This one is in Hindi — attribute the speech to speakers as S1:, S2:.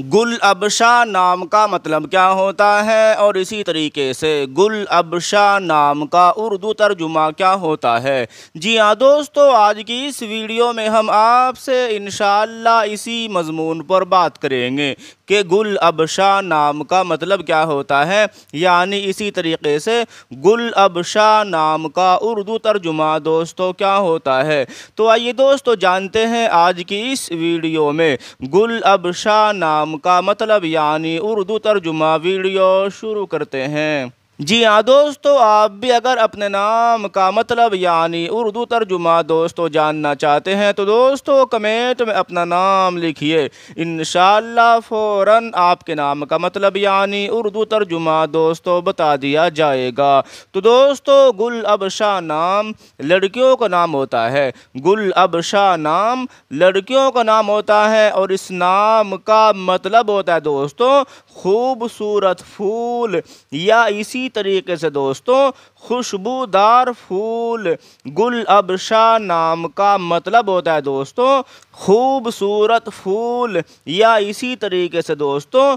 S1: गुल अबशा नाम का मतलब क्या होता है और इसी तरीके से गुल अबशा नाम का उर्दू तर्जुमा क्या होता है जी हाँ दोस्तों आज की इस वीडियो में हम आपसे इन इसी मजमून पर बात करेंगे कि गुल अबशा नाम का मतलब क्या होता है यानी इसी तरीके से गुल अबशा नाम का उर्दू तर्जुमा दोस्तों क्या होता है तो आइए दोस्तों जानते हैं आज की इस वीडियो में गुल अबशा नाम का मतलब यानी उर्दू तर्जुमा वीडियो शुरू करते हैं जी हाँ दोस्तों आप भी अगर अपने नाम का मतलब यानी उर्दू तर्जुमा दोस्तों जानना चाहते हैं तो दोस्तों कमेंट में अपना नाम लिखिए इन फौरन आपके नाम का मतलब यानी उर्दू तर्जुमा दोस्तों बता दिया जाएगा तो दोस्तों गुल शाह नाम लड़कियों का नाम होता है गुल शाह नाम लड़कियों का नाम होता है और इस नाम का मतलब होता है दोस्तों खूबसूरत फूल या इसी तरीके से दोस्तों खुशबूदार फूल गुल अबशा नाम का मतलब होता है दोस्तों खूबसूरत फूल या इसी तरीके से दोस्तों